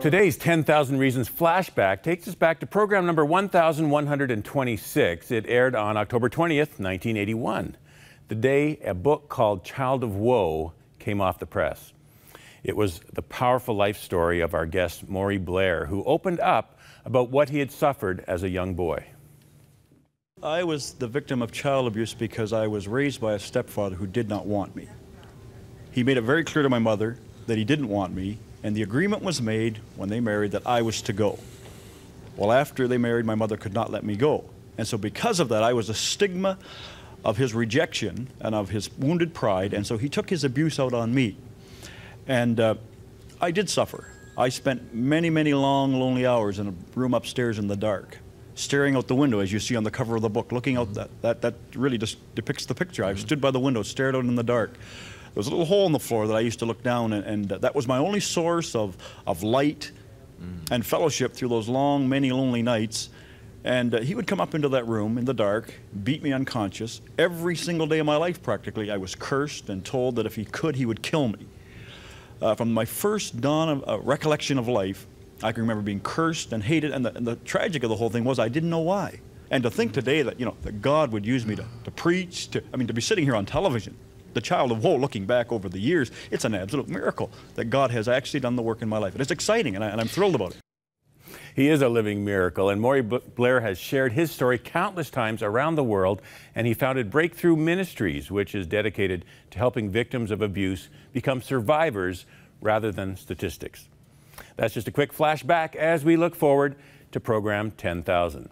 Today's 10,000 Reasons flashback takes us back to program number 1126. It aired on October 20th, 1981, the day a book called Child of Woe came off the press. It was the powerful life story of our guest, Maury Blair, who opened up about what he had suffered as a young boy. I was the victim of child abuse because I was raised by a stepfather who did not want me. He made it very clear to my mother that he didn't want me and the agreement was made when they married that I was to go. Well, after they married, my mother could not let me go. And so, because of that, I was a stigma of his rejection and of his wounded pride. And so, he took his abuse out on me. And uh, I did suffer. I spent many, many long, lonely hours in a room upstairs in the dark, staring out the window, as you see on the cover of the book, looking out. That, that, that really just depicts the picture. I mm-hmm. stood by the window, stared out in the dark, there was a little hole in the floor that I used to look down, and, and that was my only source of, of light mm. and fellowship through those long, many lonely nights. And uh, he would come up into that room in the dark, beat me unconscious. Every single day of my life, practically, I was cursed and told that if he could, he would kill me. Uh, from my first dawn of uh, recollection of life, I can remember being cursed and hated. And the, and the, tragic of the whole thing was I didn't know why. And to think today that, you know, that God would use me to, to preach, to, I mean, to be sitting here on television the child of woe looking back over the years, it's an absolute miracle that God has actually done the work in my life. And it's exciting, and, I, and I'm thrilled about it. He is a living miracle, and Maury Blair has shared his story countless times around the world, and he founded Breakthrough Ministries, which is dedicated to helping victims of abuse become survivors rather than statistics. That's just a quick flashback as we look forward to program 10,000.